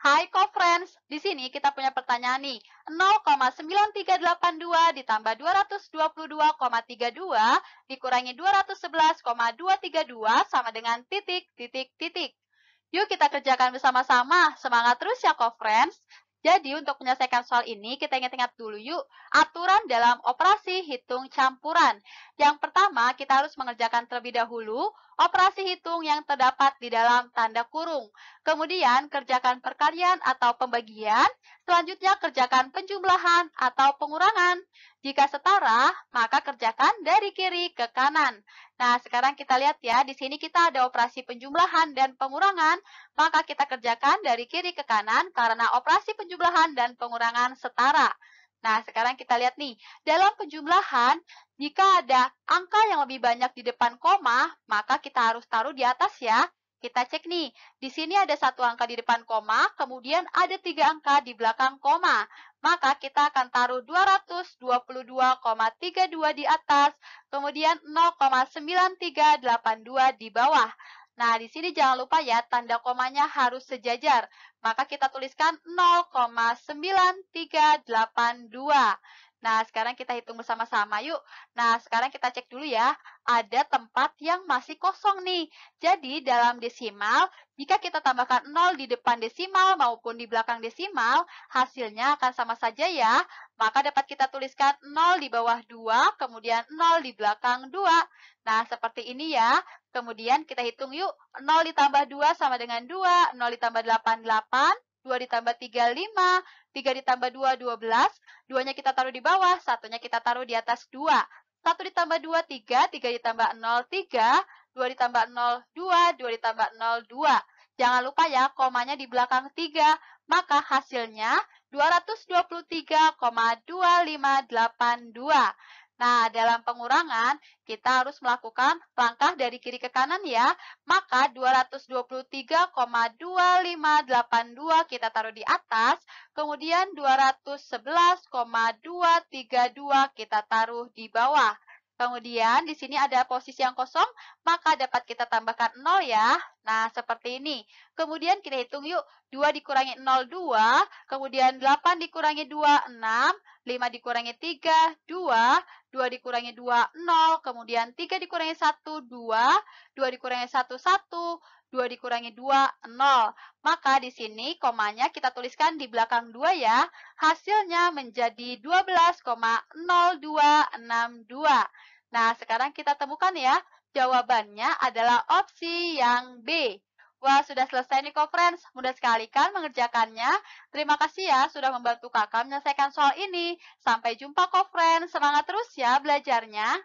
Hai co-friends, di sini kita punya pertanyaan nih. 0,9382 ditambah 222,32 dikurangi 211,232 sama dengan titik, titik, titik. Yuk kita kerjakan bersama-sama. Semangat terus ya co-friends. Jadi untuk menyelesaikan soal ini kita ingat-ingat dulu yuk aturan dalam operasi hitung campuran. Yang pertama kita harus mengerjakan terlebih dahulu operasi hitung yang terdapat di dalam tanda kurung. Kemudian kerjakan perkalian atau pembagian Selanjutnya, kerjakan penjumlahan atau pengurangan. Jika setara, maka kerjakan dari kiri ke kanan. Nah, sekarang kita lihat ya, di sini kita ada operasi penjumlahan dan pengurangan, maka kita kerjakan dari kiri ke kanan karena operasi penjumlahan dan pengurangan setara. Nah, sekarang kita lihat nih, dalam penjumlahan, jika ada angka yang lebih banyak di depan koma, maka kita harus taruh di atas ya. Kita cek nih, di sini ada satu angka di depan koma, kemudian ada tiga angka di belakang koma. Maka kita akan taruh 222,32 di atas, kemudian 0,9382 di bawah. Nah, di sini jangan lupa ya, tanda komanya harus sejajar. Maka kita tuliskan 0,9382. Nah, sekarang kita hitung bersama-sama yuk. Nah, sekarang kita cek dulu ya. Ada tempat yang masih kosong nih. Jadi, dalam desimal, jika kita tambahkan 0 di depan desimal maupun di belakang desimal, hasilnya akan sama saja ya. Maka dapat kita tuliskan 0 di bawah 2, kemudian 0 di belakang 2. Nah, seperti ini ya. Kemudian kita hitung yuk. 0 ditambah 2 sama dengan 2, 0 ditambah 8, 8. 2 ditambah 3, 5. 3 ditambah 2, 12. 2-nya kita taruh di bawah, 1-nya kita taruh di atas 2. 1 ditambah 2, 3. 3 ditambah 0, 3. 2 ditambah 0, 2. 2 ditambah 0, 2. Jangan lupa ya, komanya di belakang 3. Maka hasilnya 223,2582. Nah, dalam pengurangan, kita harus melakukan langkah dari kiri ke kanan ya. Maka 223,2582 kita taruh di atas, kemudian 211,232 kita taruh di bawah. Kemudian di sini ada posisi yang kosong, maka dapat kita tambahkan 0 ya. Nah, seperti ini. Kemudian kita hitung yuk. 2 dikurangi 0, 2. Kemudian 8 dikurangi 2, 6. 5 dikurangi 3, 2. 2 dikurangi 2, 0. Kemudian 3 dikurangi 1, 2. 2 dikurangi 1, 1. 2 dikurangi 2, 0. Maka di sini komanya kita tuliskan di belakang 2 ya. Hasilnya menjadi 12,0262. Nah, sekarang kita temukan ya. Jawabannya adalah opsi yang B. Wah, sudah selesai nih kok friends. Mudah sekali kan mengerjakannya. Terima kasih ya sudah membantu kakak menyelesaikan soal ini. Sampai jumpa kok friends. Semangat terus ya belajarnya.